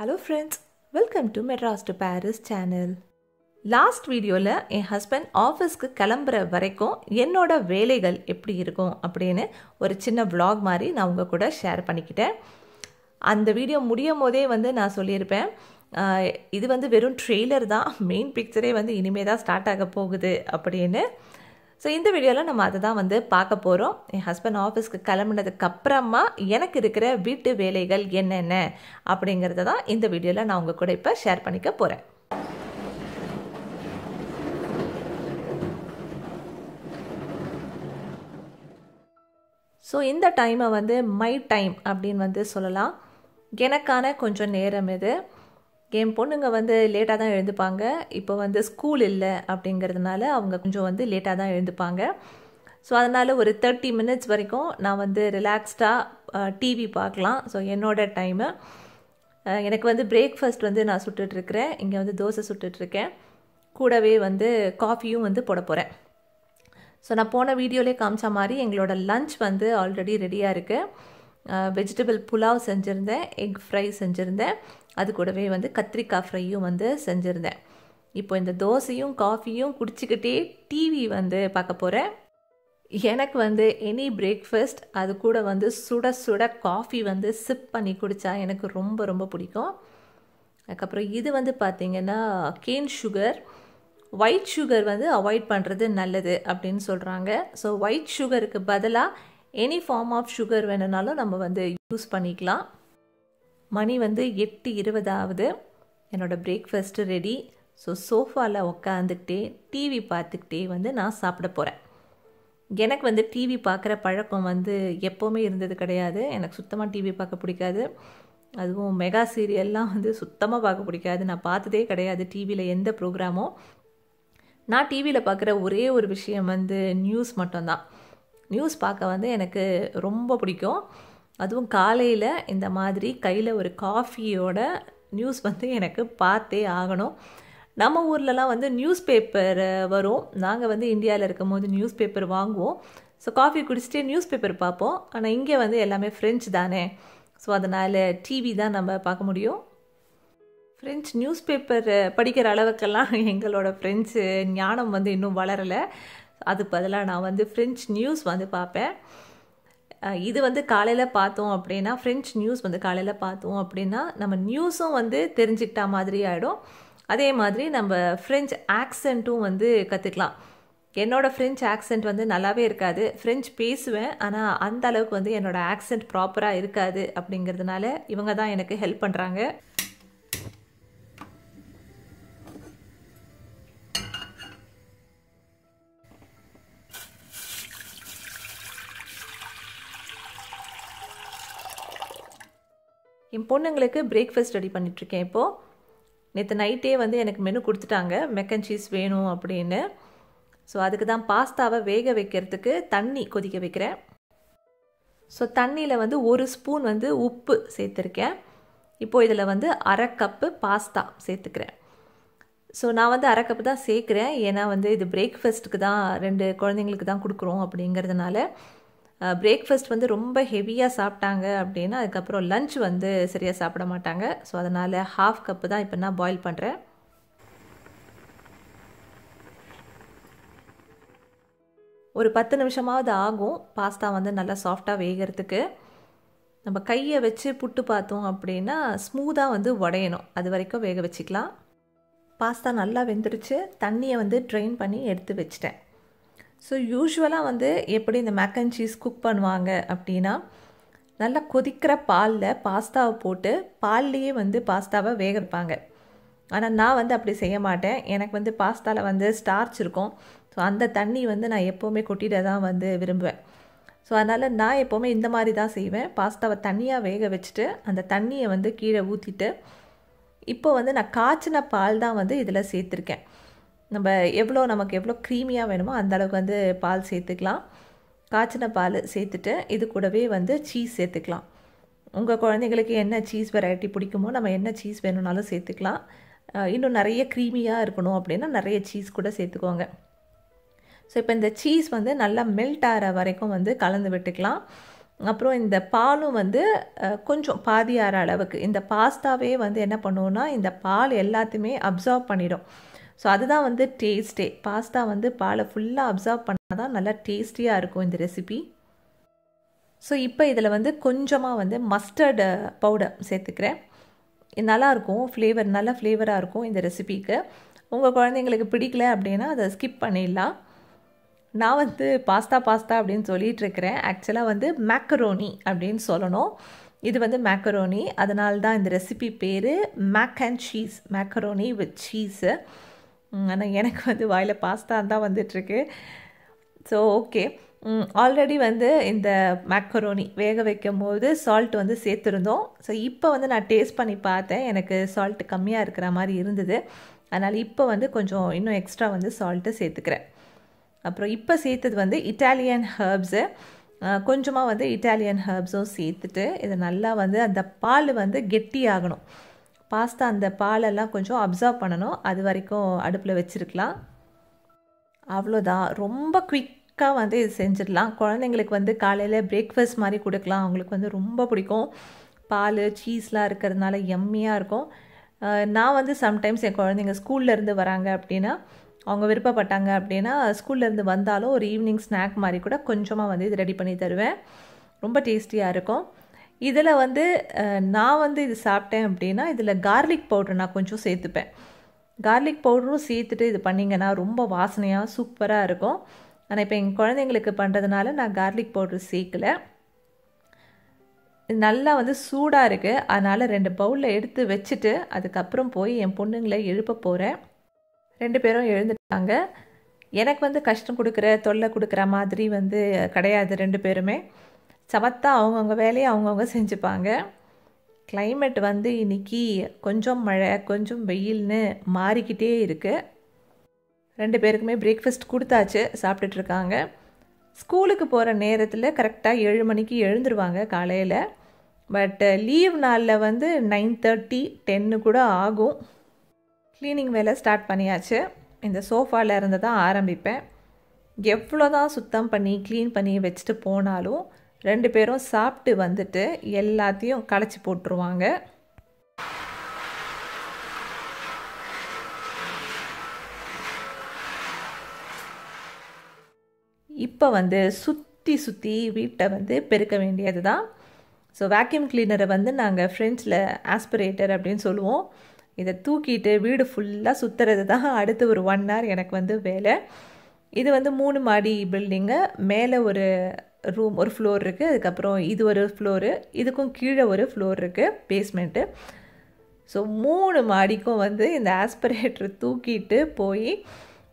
hello friends welcome to Madras to Paris channel last வீடியோவில் என் husband ஆஃபீஸ்க்கு கிளம்புற வரைக்கும் என்னோட வேலைகள் எப்படி இருக்கும் அப்படின்னு ஒரு சின்ன விளாக் மாதிரி நான் உங்கள் கூட ஷேர் பண்ணிக்கிட்டேன் அந்த வீடியோ முடியும் போதே வந்து நான் சொல்லியிருப்பேன் இது வந்து வெறும் ட்ரெய்லர் தான் மெயின் பிக்சரே வந்து இனிமே தான் ஸ்டார்ட் ஆக போகுது அப்படின்னு ஸோ இந்த வீடியோவில் நம்ம அதை தான் வந்து பார்க்க போகிறோம் என் ஹஸ்பண்ட் ஆஃபீஸ்க்கு கிளம்புனதுக்கப்புறமா எனக்கு இருக்கிற வீட்டு வேலைகள் என்னென்ன அப்படிங்கிறத தான் இந்த வீடியோவில் நான் உங்கள் கூட இப்போ ஷேர் பண்ணிக்க போகிறேன் ஸோ இந்த டைமை வந்து மை டைம் அப்படின்னு வந்து சொல்லலாம் எனக்கான கொஞ்சம் நேரம் இது என் பொண்ணுங்க வந்து லேட்டாக தான் எழுந்துப்பாங்க இப்போ வந்து ஸ்கூல் இல்லை அப்படிங்கிறதுனால அவங்க கொஞ்சம் வந்து லேட்டாக தான் எழுந்துப்பாங்க ஸோ அதனால் ஒரு தேர்ட்டி மினிட்ஸ் வரைக்கும் நான் வந்து ரிலாக்ஸ்டாக டிவி பார்க்கலாம் ஸோ என்னோடய டைமு எனக்கு வந்து பிரேக்ஃபாஸ்ட் வந்து நான் சுட்டுட்ருக்கிறேன் இங்கே வந்து தோசை சுட்டுட்ருக்கேன் கூடவே வந்து காஃபியும் வந்து போட போகிறேன் ஸோ நான் போன வீடியோலே காமிச்ச மாதிரி எங்களோட லஞ்ச் வந்து ஆல்ரெடி ரெடியாக இருக்குது வெஜிடபிள் புலாவ் செஞ்சுருந்தேன் எக் ஃப்ரை செஞ்சுருந்தேன் அது கூடவே வந்து கத்திரிக்காய் ஃப்ரையும் வந்து செஞ்சுருந்தேன் இப்போ இந்த தோசையும் காஃபியும் குடிச்சிக்கிட்டே டிவி வந்து பார்க்க போகிறேன் எனக்கு வந்து எனி பிரேக்ஃபாஸ்ட் அது கூட வந்து சுட சுட காஃபி வந்து சிப் பண்ணி குடித்தா எனக்கு ரொம்ப ரொம்ப பிடிக்கும் அதுக்கப்புறம் இது வந்து பார்த்திங்கன்னா கேன் சுகர் ஒயிட் சுகர் வந்து அவாய்ட் பண்ணுறது நல்லது அப்படின்னு சொல்கிறாங்க ஸோ ஒயிட் சுகருக்கு பதிலாக எனி ஃபார்ம் ஆஃப் சுகர் வேணுனாலும் நம்ம வந்து யூஸ் பண்ணிக்கலாம் மணி வந்து எட்டு இருபதாவது என்னோடய பிரேக்ஃபாஸ்ட்டு ரெடி ஸோ சோஃபாவில் உக்காந்துக்கிட்டே டிவி பார்த்துக்கிட்டே வந்து நான் சாப்பிட போகிறேன் எனக்கு வந்து டிவி பார்க்குற பழக்கம் வந்து எப்போவுமே இருந்தது கிடையாது எனக்கு சுத்தமாக டிவி பார்க்க பிடிக்காது அதுவும் மெகா சீரியல்லாம் வந்து சுத்தமாக பார்க்க பிடிக்காது நான் பார்த்ததே கிடையாது டிவியில் எந்த ப்ரோக்ராமும் நான் டிவியில் பார்க்குற ஒரே ஒரு விஷயம் வந்து நியூஸ் மட்டும்தான் நியூஸ் பார்க்க வந்து எனக்கு ரொம்ப பிடிக்கும் அதுவும் காலையில் இந்த மாதிரி கையில் ஒரு காஃபியோட நியூஸ் வந்து எனக்கு பார்த்தே ஆகணும் நம்ம ஊர்லலாம் வந்து நியூஸ் பேப்பர் வரும் நாங்கள் வந்து இந்தியாவில் இருக்கும் போது நியூஸ் பேப்பர் வாங்குவோம் ஸோ காஃபி குடிச்சிட்டே நியூஸ் பேப்பர் பார்ப்போம் ஆனால் இங்கே வந்து எல்லாமே ஃப்ரெஞ்ச் தானே ஸோ அதனால் டிவி தான் நம்ம பார்க்க முடியும் ஃப்ரெஞ்ச் நியூஸ் பேப்பர் படிக்கிற அளவுக்கெல்லாம் எங்களோட ஃப்ரெஞ்சு ஞானம் வந்து இன்னும் வளரலை அது பதிலாக நான் வந்து ஃப்ரெஞ்ச் நியூஸ் வந்து பார்ப்பேன் இது வந்து காலையில் பார்த்தோம் அப்படின்னா ஃப்ரெஞ்ச் நியூஸ் வந்து காலையில் பார்த்தோம் அப்படின்னா நம்ம நியூஸும் வந்து தெரிஞ்சுக்கிட்டா மாதிரி ஆகிடும் அதே மாதிரி நம்ம ஃப்ரெஞ்ச் ஆக்சென்ட்டும் வந்து கற்றுக்கலாம் என்னோடய ஃப்ரெஞ்ச் ஆக்சென்ட் வந்து நல்லாவே இருக்காது ஃப்ரெஞ்ச் பேசுவேன் ஆனால் அந்த அளவுக்கு வந்து என்னோடய ஆக்சென்ட் ப்ராப்பராக இருக்காது அப்படிங்கிறதுனால இவங்க தான் எனக்கு ஹெல்ப் பண்ணுறாங்க என் பொண்ணுங்களுக்கு பிரேக்ஃபாஸ்ட் ரெடி பண்ணிட்டுருக்கேன் இப்போது நேற்று நைட்டே வந்து எனக்கு மெனு கொடுத்துட்டாங்க மெக்கன் சீஸ் வேணும் அப்படின்னு ஸோ அதுக்கு தான் பாஸ்தாவை வேக வைக்கிறதுக்கு தண்ணி கொதிக்க வைக்கிறேன் ஸோ தண்ணியில் வந்து ஒரு ஸ்பூன் வந்து உப்பு சேர்த்துருக்கேன் இப்போது இதில் வந்து அரை கப்பு பாஸ்தா சேர்த்துக்கிறேன் ஸோ நான் வந்து அரை கப்பு தான் சேர்க்குறேன் ஏன்னா வந்து இது பிரேக்ஃபாஸ்ட்டுக்கு தான் ரெண்டு குழந்தைங்களுக்கு தான் கொடுக்குறோம் அப்படிங்கிறதுனால பிரேக்ஃபாஸ்ட் வந்து ரொம்ப ஹெவியாக சாப்பிட்டாங்க அப்படின்னா அதுக்கப்புறம் லஞ்ச் வந்து சரியாக சாப்பிட மாட்டாங்க ஸோ அதனால் ஹாஃப் கப்பு தான் இப்போ நான் பாயில் பண்ணுறேன் ஒரு பத்து நிமிஷமாவது ஆகும் பாஸ்தா வந்து நல்லா சாஃப்டாக வேகிறதுக்கு நம்ம கையை வச்சு புட்டு பார்த்தோம் அப்படின்னா ஸ்மூத்தாக வந்து உடையணும் அது வரைக்கும் வேக வச்சுக்கலாம் பாஸ்தா நல்லா வெந்துருச்சு தண்ணியை வந்து ட்ரெயின் பண்ணி எடுத்து வச்சிட்டேன் ஸோ யூஸ்வலாக வந்து எப்படி இந்த மேக் அண்ட் சீஸ் குக் பண்ணுவாங்க அப்படின்னா நல்லா கொதிக்கிற பாலில் பாஸ்தாவை போட்டு பால்லையே வந்து பாஸ்தாவை வேக வைப்பாங்க ஆனால் நான் வந்து அப்படி செய்ய மாட்டேன் எனக்கு வந்து பாஸ்தாவில் வந்து ஸ்டார்ச் இருக்கும் ஸோ அந்த தண்ணி வந்து நான் எப்போவுமே கொட்டிட தான் வந்து விரும்புவேன் ஸோ அதனால் நான் எப்போவுமே இந்த மாதிரி தான் செய்வேன் பாஸ்தாவை தண்ணியாக வேக வச்சுட்டு அந்த தண்ணியை வந்து கீழே ஊற்றிட்டு இப்போ வந்து நான் காய்ச்சின பால் தான் வந்து இதில் சேர்த்துருக்கேன் நம்ம எவ்வளோ நமக்கு எவ்வளோ க்ரீமியாக வேணுமோ அந்தளவுக்கு வந்து பால் சேர்த்துக்கலாம் காய்ச்சின பால் சேர்த்துட்டு இது கூடவே வந்து சீஸ் சேர்த்துக்கலாம் உங்கள் குழந்தைங்களுக்கு என்ன சீஸ் வெரைட்டி பிடிக்குமோ நம்ம என்ன சீஸ் வேணும்னாலும் சேர்த்துக்கலாம் இன்னும் நிறைய க்ரீமியாக இருக்கணும் அப்படின்னா நிறைய சீஸ் கூட சேர்த்துக்கோங்க ஸோ இப்போ இந்த சீஸ் வந்து நல்லா மெல்ட் ஆகிற வரைக்கும் வந்து கலந்து விட்டுக்கலாம் அப்புறம் இந்த பாலும் வந்து கொஞ்சம் பாதி ஆற அளவுக்கு இந்த பாஸ்தாவே வந்து என்ன பண்ணுவோன்னா இந்த பால் எல்லாத்தையுமே அப்சார்வ் பண்ணிடும் ஸோ அதுதான் வந்து டேஸ்ட்டே பாஸ்தா வந்து பாலை ஃபுல்லாக அப்சர்வ் பண்ணால் தான் நல்லா டேஸ்டியாக இருக்கும் இந்த ரெசிபி ஸோ இப்போ இதில் வந்து கொஞ்சமாக வந்து மஸ்டர்டு பவுடர் சேர்த்துக்கிறேன் நல்லாயிருக்கும் ஃப்ளேவர் நல்ல ஃப்ளேவராக இருக்கும் இந்த ரெசிபிக்கு உங்கள் குழந்தைங்களுக்கு பிடிக்கல அப்படின்னா அதை ஸ்கிப் பண்ணிடலாம் நான் வந்து பாஸ்தா பாஸ்தா அப்படின்னு சொல்லிகிட்ருக்கிறேன் ஆக்சுவலாக வந்து மேக்கரோனி அப்படின்னு சொல்லணும் இது வந்து மேக்கரோனி அதனால்தான் இந்த ரெசிபி பேர் mac and cheese macaroni with cheese ஆனால் எனக்கு வந்து வாயில் பாஸ்தா தான் வந்துட்டுருக்கு ஸோ ஓகே ஆல்ரெடி வந்து இந்த மேக்கரோனி வேக வைக்கும் போது சால்ட் வந்து சேர்த்துருந்தோம் ஸோ இப்போ வந்து நான் டேஸ்ட் பண்ணி பார்த்தேன் எனக்கு சால்ட் கம்மியாக இருக்கிற மாதிரி இருந்தது அதனால் இப்போ வந்து கொஞ்சம் இன்னும் எக்ஸ்ட்ரா வந்து சால்ட்டு சேர்த்துக்கிறேன் அப்புறம் இப்போ சேர்த்தது வந்து இட்டாலியன் ஹர்ப்ஸு கொஞ்சமாக வந்து இட்டாலியன் ஹர்ப்ஸும் சேர்த்துட்டு இதை நல்லா வந்து அந்த பால் வந்து கெட்டி ஆகணும் பாஸ்தா அந்த பாலெல்லாம் கொஞ்சம் அப்சர்வ் பண்ணணும் அது வரைக்கும் அடுப்பில் வச்சுருக்கலாம் அவ்வளோதான் ரொம்ப குயிக்காக வந்து இது செஞ்சிடலாம் குழந்தைங்களுக்கு வந்து காலையில் பிரேக்ஃபாஸ்ட் மாதிரி கொடுக்கலாம் அவங்களுக்கு வந்து ரொம்ப பிடிக்கும் பால் சீஸ்லாம் இருக்கிறதுனால எம்மியாக இருக்கும் நான் வந்து சம்டைம்ஸ் என் குழந்தைங்க ஸ்கூல்லேருந்து வராங்க அப்படின்னா அவங்க விருப்பப்பட்டாங்க அப்படின்னா ஸ்கூல்லேருந்து வந்தாலும் ஒரு ஈவினிங் ஸ்நாக் மாதிரி கூட கொஞ்சமாக வந்து இது ரெடி பண்ணி தருவேன் ரொம்ப டேஸ்டியாக இருக்கும் இதில் வந்து நான் வந்து இது சாப்பிட்டேன் அப்படின்னா இதில் கார்லிக் பவுடர் நான் கொஞ்சம் சேர்த்துப்பேன் கார்லிக் பவுடரும் சேர்த்துட்டு இது பண்ணிங்கன்னா ரொம்ப வாசனையாக சூப்பராக இருக்கும் ஆனால் இப்போ எங்கள் குழந்தைங்களுக்கு பண்ணுறதுனால நான் கார்லிக் பவுடர் சேர்க்கலை நல்லா வந்து சூடாக இருக்குது அதனால் ரெண்டு பவுலில் எடுத்து வச்சுட்டு அதுக்கப்புறம் போய் என் பொண்ணுங்களை எழுப்ப போகிறேன் ரெண்டு பேரும் எழுந்துட்டாங்க எனக்கு வந்து கஷ்டம் கொடுக்குற தொல்லை கொடுக்குற மாதிரி வந்து கிடையாது ரெண்டு பேருமே சமத்தா அவங்கவுங்க வேலையை அவங்கவுங்க செஞ்சுப்பாங்க கிளைமேட் வந்து இன்றைக்கி கொஞ்சம் மழை கொஞ்சம் வெயில்னு மாறிக்கிட்டே இருக்குது ரெண்டு பேருக்குமே பிரேக்ஃபாஸ்ட் கொடுத்தாச்சு சாப்பிட்டுட்ருக்காங்க ஸ்கூலுக்கு போகிற நேரத்தில் கரெக்டாக ஏழு மணிக்கு எழுந்துருவாங்க காலையில் பட் லீவ் நாளில் வந்து நைன் தேர்ட்டி டென்னு கூட ஆகும் க்ளீனிங் வேலை ஸ்டார்ட் பண்ணியாச்சு இந்த சோஃபாவில் இருந்து தான் ஆரம்பிப்பேன் எவ்வளோ தான் சுத்தம் பண்ணி க்ளீன் பண்ணி வச்சுட்டு போனாலும் ரெண்டு பேரும் சாப்பிட்டு வந்துட்டு எல்லாத்தையும் களைச்சி போட்டுருவாங்க இப்போ வந்து சுற்றி சுற்றி வீட்டை வந்து பெருக்க வேண்டியது தான் ஸோ வேக்யூம் கிளீனரை வந்து நாங்கள் ஃப்ரெண்ட்ஸில் ஆஸ்பிரேட்டர் அப்படின்னு சொல்லுவோம் இதை தூக்கிட்டு வீடு ஃபுல்லாக சுற்றுறது தான் அடுத்து ஒரு ஒன் ஹவர் எனக்கு வந்து வேலை இது வந்து மூணு மாடி பில்டிங்கு மேலே ஒரு ரூம் ஒரு ஃப்ளோர் இருக்குது அதுக்கப்புறம் இது ஒரு ஃப்ளோரு இதுக்கும் கீழே ஒரு ஃப்ளோர் இருக்குது பேஸ்மெண்ட்டு ஸோ மூணு மாடிக்கும் வந்து இந்த ஆஸ்பிரேட்டர் தூக்கிட்டு போய்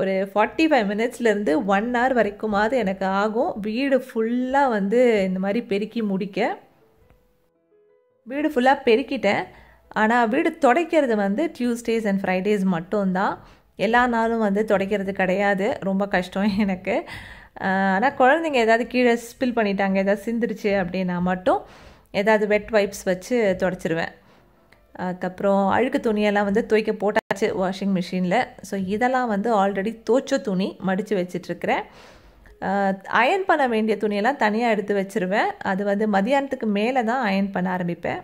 ஒரு ஃபார்ட்டி ஃபைவ் மினிட்ஸ்லேருந்து ஒன் ஹவர் வரைக்குமாவது எனக்கு ஆகும் வீடு ஃபுல்லாக வந்து இந்த மாதிரி பெருக்கி முடிக்க வீடு ஃபுல்லாக பெருக்கிட்டேன் ஆனால் வீடு துடைக்கிறது வந்து டியூஸ்டேஸ் அண்ட் ஃப்ரைடேஸ் மட்டும்தான் எல்லா நாளும் வந்து துடைக்கிறது கிடையாது ரொம்ப கஷ்டம் எனக்கு ஆனால் குழந்தைங்க ஏதாவது கீழே ஸ்பில் பண்ணிட்டாங்க ஏதாவது சிந்திருச்சு அப்படின்னா மட்டும் ஏதாவது வெட் வைப்ஸ் வச்சு தொடச்சிருவேன் அதுக்கப்புறம் அழுக்கு துணியெல்லாம் வந்து துவைக்க போட்டாச்சு வாஷிங் மிஷினில் ஸோ இதெல்லாம் வந்து ஆல்ரெடி தோச்ச துணி மடித்து வச்சிட்ருக்கிறேன் அயன் பண்ண வேண்டிய துணியெல்லாம் தனியாக எடுத்து வச்சுருவேன் அது வந்து மதியானத்துக்கு மேலே தான் அயன் பண்ண ஆரம்பிப்பேன்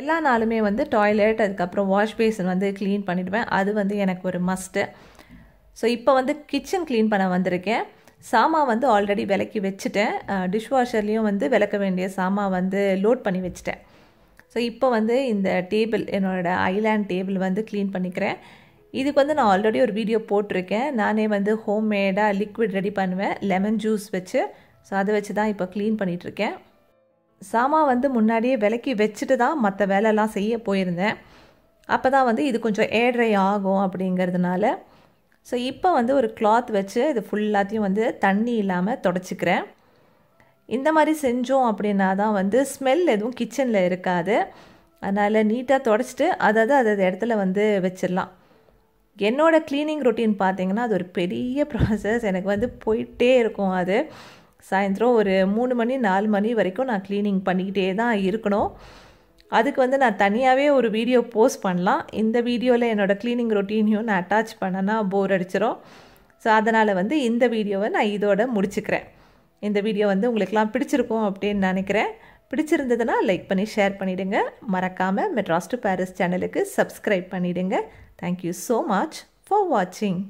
எல்லா நாளுமே வந்து டாய்லெட் அதுக்கப்புறம் வாஷ் பேசன் வந்து க்ளீன் பண்ணிவிடுவேன் அது வந்து எனக்கு ஒரு மஸ்ட்டு ஸோ இப்போ வந்து கிச்சன் க்ளீன் பண்ண வந்திருக்கேன் சாமான் வந்து ஆல்ரெடி விளக்கி வச்சுட்டேன் டிஷ் வாஷர்லேயும் வந்து விளக்க வேண்டிய சாமான் வந்து லோட் பண்ணி வச்சுட்டேன் ஸோ இப்போ வந்து இந்த டேபிள் என்னோடய ஐலேண்ட் டேபிள் வந்து க்ளீன் பண்ணிக்கிறேன் இதுக்கு வந்து நான் ஆல்ரெடி ஒரு வீடியோ போட்டிருக்கேன் நானே வந்து ஹோம் மேடாக லிக்விட் ரெடி பண்ணுவேன் லெமன் ஜூஸ் வச்சு ஸோ அதை வச்சு தான் இப்போ க்ளீன் பண்ணிகிட்ருக்கேன் சாமான் வந்து முன்னாடியே விளக்கி வச்சுட்டு தான் மற்ற வேலைலாம் செய்ய போயிருந்தேன் அப்போ தான் வந்து இது கொஞ்சம் ஏட்ரை ஆகும் அப்படிங்கிறதுனால ஸோ இப்போ வந்து ஒரு கிளாத் வச்சு இது ஃபுல்லாத்தையும் வந்து தண்ணி இல்லாமல் தொடச்சிக்கிறேன் இந்த மாதிரி செஞ்சோம் அப்படின்னா தான் வந்து ஸ்மெல் எதுவும் கிச்சனில் இருக்காது அதனால் நீட்டாக தொடச்சிட்டு அதாவது அது இடத்துல வந்து வச்சிடலாம் என்னோடய க்ளீனிங் ரொட்டீன் பார்த்திங்கன்னா அது ஒரு பெரிய ப்ராசஸ் எனக்கு வந்து போயிட்டே இருக்கும் அது சாயந்தரம் ஒரு மூணு மணி நாலு மணி வரைக்கும் நான் க்ளீனிங் பண்ணிக்கிட்டே தான் இருக்கணும் அதுக்கு வந்து நான் தனியாகவே ஒரு வீடியோ போஸ்ட் பண்ணலாம் இந்த வீடியோவில் என்னோடய க்ளீனிங் ரொட்டீனையும் நான் அட்டாச் பண்ணனா போர் அடிச்சிடும் ஸோ அதனால் வந்து இந்த வீடியோவை நான் இதோட முடிச்சுக்கிறேன் இந்த வீடியோ வந்து உங்களுக்கெலாம் பிடிச்சிருக்கும் அப்படின்னு நினைக்கிறேன் பிடிச்சிருந்ததுன்னா லைக் பண்ணி ஷேர் பண்ணிவிடுங்க மறக்காமல் மெட்ராஸ் டு பாரிஸ் சேனலுக்கு சப்ஸ்கிரைப் பண்ணிவிடுங்க தேங்க்யூ ஸோ மச் ஃபார் வாட்சிங்